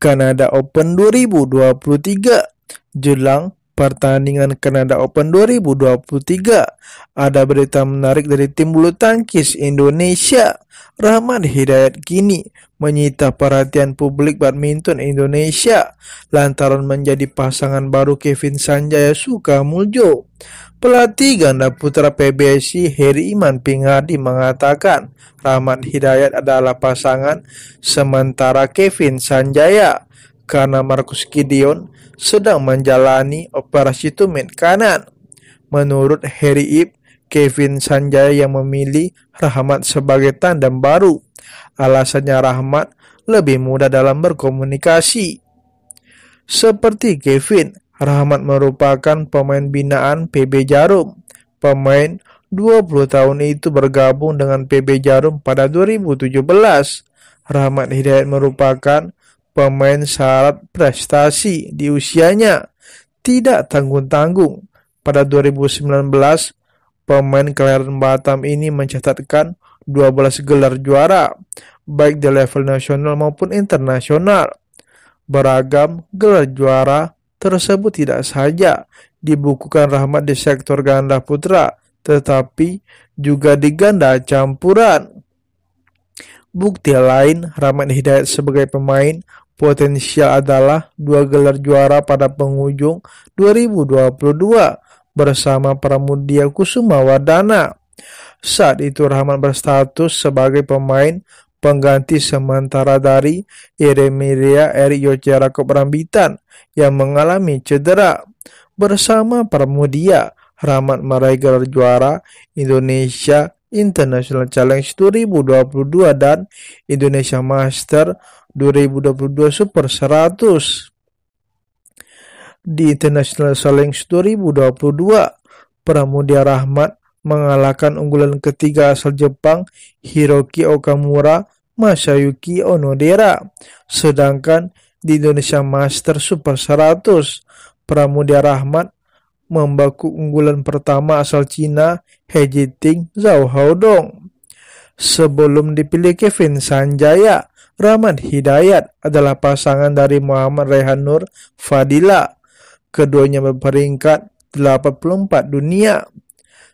Kanada Open 2023 jelang pertandingan Kanada Open 2023. Ada berita menarik dari tim bulu tangkis Indonesia. Rahmat Hidayat kini menyita perhatian publik badminton Indonesia lantaran menjadi pasangan baru Kevin Sanjaya Sukamuljo. Pelatih ganda putra PBSI Heri Iman Pingadi mengatakan Rahmat Hidayat adalah pasangan sementara Kevin Sanjaya karena Markus Gideon sedang menjalani operasi tumit kanan. Menurut Harry Ip, Kevin Sanjaya yang memilih Rahmat sebagai tandem baru. Alasannya Rahmat lebih mudah dalam berkomunikasi. Seperti Kevin, Rahmat merupakan pemain binaan PB Jarum. Pemain 20 tahun itu bergabung dengan PB Jarum pada 2017. Rahmat Hidayat merupakan pemain syarat prestasi di usianya tidak tanggung-tanggung. Pada 2019, pemain kelahiran Batam ini mencatatkan 12 gelar juara, baik di level nasional maupun internasional. Beragam gelar juara tersebut tidak saja dibukukan rahmat di sektor ganda putra, tetapi juga di ganda campuran. Bukti lain, Rahmat Hidayat sebagai pemain potensial adalah dua gelar juara pada penghujung 2022 bersama Pramudia Kusuma Wardana. Saat itu Rahmat berstatus sebagai pemain pengganti sementara dari Yeremia Eri Yocera Keperambitan yang mengalami cedera. Bersama Pramudia, Rahmat meraih gelar juara Indonesia International Challenge 2022 dan Indonesia Master 2022 Super 100. Di International Challenge 2022, Pramudia Rahmat mengalahkan unggulan ketiga asal Jepang Hiroki Okamura Masayuki Onodera. Sedangkan di Indonesia Master Super 100, Pramudia Rahmat membaku unggulan pertama asal Cina He Jiting Zhao Haodong. Sebelum dipilih Kevin Sanjaya, Rahmat Hidayat adalah pasangan dari Muhammad Rehan Nur Fadila. Keduanya berperingkat 84 dunia.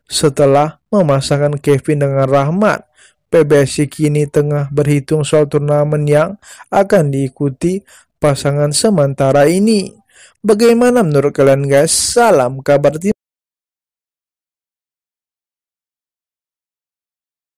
Setelah memasangkan Kevin dengan Rahmat, PBSI kini tengah berhitung soal turnamen yang akan diikuti pasangan sementara ini. Bagaimana menurut kalian guys? Salam kabar tim.